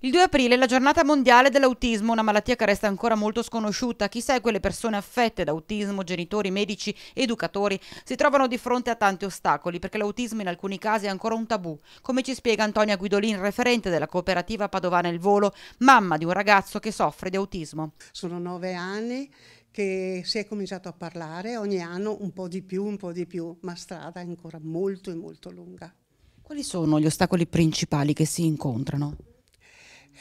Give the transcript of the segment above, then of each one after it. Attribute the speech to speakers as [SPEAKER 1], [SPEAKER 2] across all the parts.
[SPEAKER 1] Il 2 aprile è la giornata mondiale dell'autismo, una malattia che resta ancora molto sconosciuta. Chi segue le persone affette da autismo, genitori, medici, educatori, si trovano di fronte a tanti ostacoli perché l'autismo in alcuni casi è ancora un tabù, come ci spiega Antonia Guidolin, referente
[SPEAKER 2] della cooperativa Padovana
[SPEAKER 1] Il Volo, mamma di un ragazzo che soffre di autismo.
[SPEAKER 2] Sono nove anni che si è cominciato a parlare, ogni anno un po' di più, un po' di più, ma strada è ancora molto e molto lunga.
[SPEAKER 1] Quali sono gli ostacoli principali che si incontrano?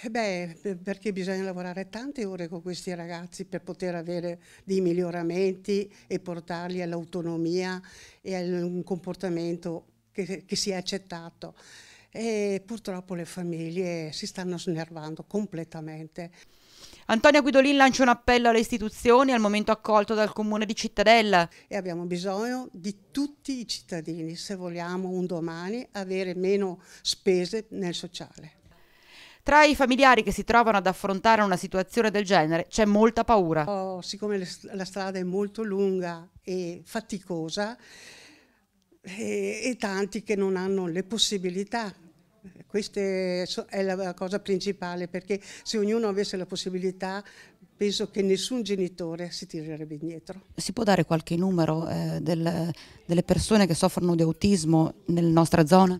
[SPEAKER 2] Eh beh, perché bisogna lavorare tante ore con questi ragazzi per poter avere dei miglioramenti e portarli all'autonomia e a un comportamento che, che sia accettato. E purtroppo le famiglie si stanno snervando completamente. Antonia Guidolin lancia un appello alle istituzioni al momento accolto dal comune di Cittadella. E abbiamo bisogno di tutti i cittadini se vogliamo un domani avere meno spese nel sociale.
[SPEAKER 1] Tra i familiari che si trovano ad affrontare una situazione del genere c'è molta paura.
[SPEAKER 2] Oh, siccome la strada è molto lunga e faticosa e, eh, e tanti che non hanno le possibilità questa è la cosa principale perché se ognuno avesse la possibilità penso che nessun genitore si tirerebbe indietro.
[SPEAKER 1] Si può dare qualche numero eh, del, delle persone che soffrono di autismo nella nostra zona?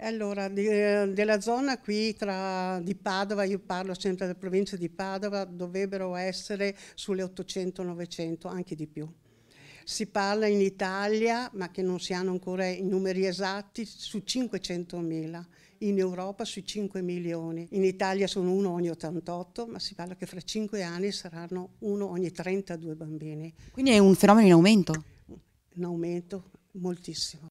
[SPEAKER 2] Allora, di, eh, della zona qui tra, di Padova, io parlo sempre della provincia di Padova, dovrebbero essere sulle 800-900, anche di più. Si parla in Italia, ma che non si hanno ancora i numeri esatti, su 500.000, in Europa sui 5 milioni. In Italia sono uno ogni 88, ma si parla che fra 5 anni saranno uno ogni 32 bambini.
[SPEAKER 1] Quindi è un fenomeno in aumento?
[SPEAKER 2] In aumento, moltissimo.